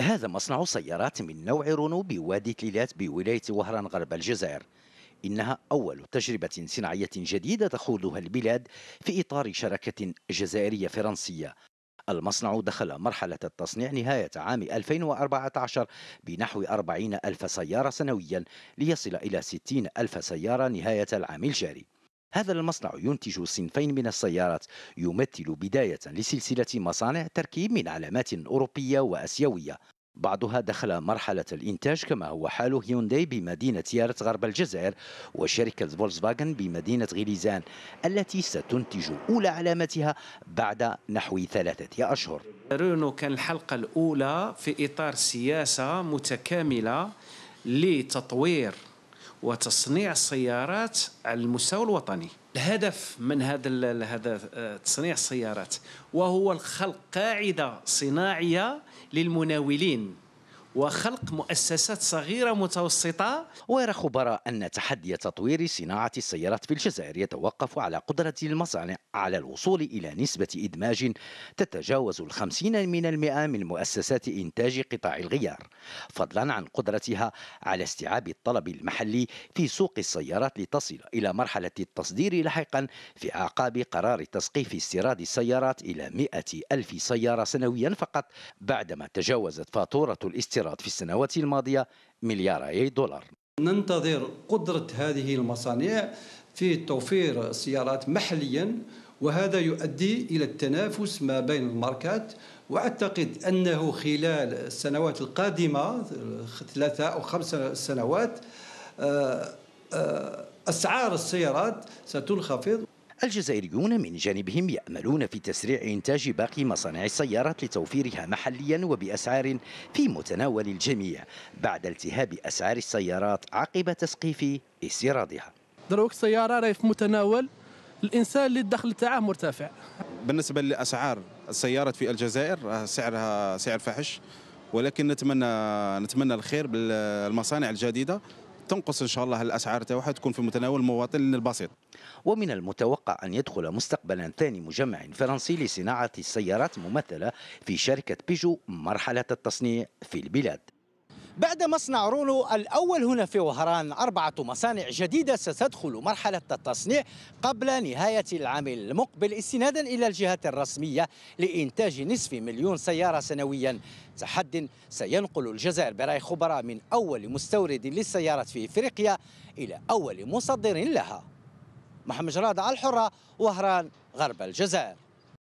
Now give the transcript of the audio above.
هذا مصنع سيارات من نوع رونو بوادي تليلات بولاية وهران غرب الجزائر إنها أول تجربة صناعية جديدة تخوضها البلاد في إطار شركه جزائرية فرنسية المصنع دخل مرحلة التصنيع نهاية عام 2014 بنحو 40 ألف سيارة سنويا ليصل إلى 60 ألف سيارة نهاية العام الجاري هذا المصنع ينتج صنفين من السيارات يمثل بداية لسلسلة مصانع تركيب من علامات أوروبية وأسيوية بعضها دخل مرحلة الإنتاج كما هو حال هيونداي بمدينة يارة غرب الجزائر وشركة فولkswagen بمدينة غليزان التي ستنتج أولى علاماتها بعد نحو ثلاثة أشهر رونو كان الحلقة الأولى في إطار سياسة متكاملة لتطوير وتصنيع السيارات على المستوى الوطني الهدف من هذا هذا آه، تصنيع السيارات وهو الخلق قاعده صناعيه للمناولين وخلق مؤسسات صغيرة متوسطة ويرى خبراء أن تحدي تطوير صناعة السيارات في الجزائر يتوقف على قدرة المصانع على الوصول إلى نسبة إدماج تتجاوز الخمسين من المئة من مؤسسات إنتاج قطاع الغيار فضلا عن قدرتها على استيعاب الطلب المحلي في سوق السيارات لتصل إلى مرحلة التصدير لاحقا في أعقاب قرار تسقيف استيراد السيارات إلى مئة ألف سيارة سنويا فقط بعدما تجاوزت فاتورة الاستيراد الاستيراد في السنوات الماضية ملياري دولار ننتظر قدرة هذه المصانع في توفير سيارات محليا وهذا يؤدي إلى التنافس ما بين الماركات وأعتقد أنه خلال السنوات القادمة ثلاثة أو خمس سنوات آه، آه، أسعار السيارات ستنخفض الجزائريون من جانبهم يأملون في تسريع إنتاج باقي مصانع السيارات لتوفيرها محليا وبأسعار في متناول الجميع بعد التهاب أسعار السيارات عقب تسقيف استيرادها دروك السيارة راهي في متناول الإنسان اللي الدخل تاعه مرتفع بالنسبة لأسعار السيارات في الجزائر آه، سعرها سعر فاحش ولكن نتمنى نتمنى الخير بالمصانع الجديده تنقص ان شاء الله الاسعار تاعها تكون في متناول المواطن البسيط ومن المتوقع ان يدخل مستقبلا ثاني مجمع فرنسي لصناعه السيارات ممثله في شركه بيجو مرحله التصنيع في البلاد بعد مصنع رونو الأول هنا في وهران أربعة مصانع جديدة ستدخل مرحلة التصنيع قبل نهاية العام المقبل استنادا إلى الجهات الرسمية لإنتاج نصف مليون سيارة سنويا تحد سينقل الجزائر برأي خبراء من أول مستورد للسيارات في إفريقيا إلى أول مصدر لها محمد جراد على الحرة وهران غرب الجزائر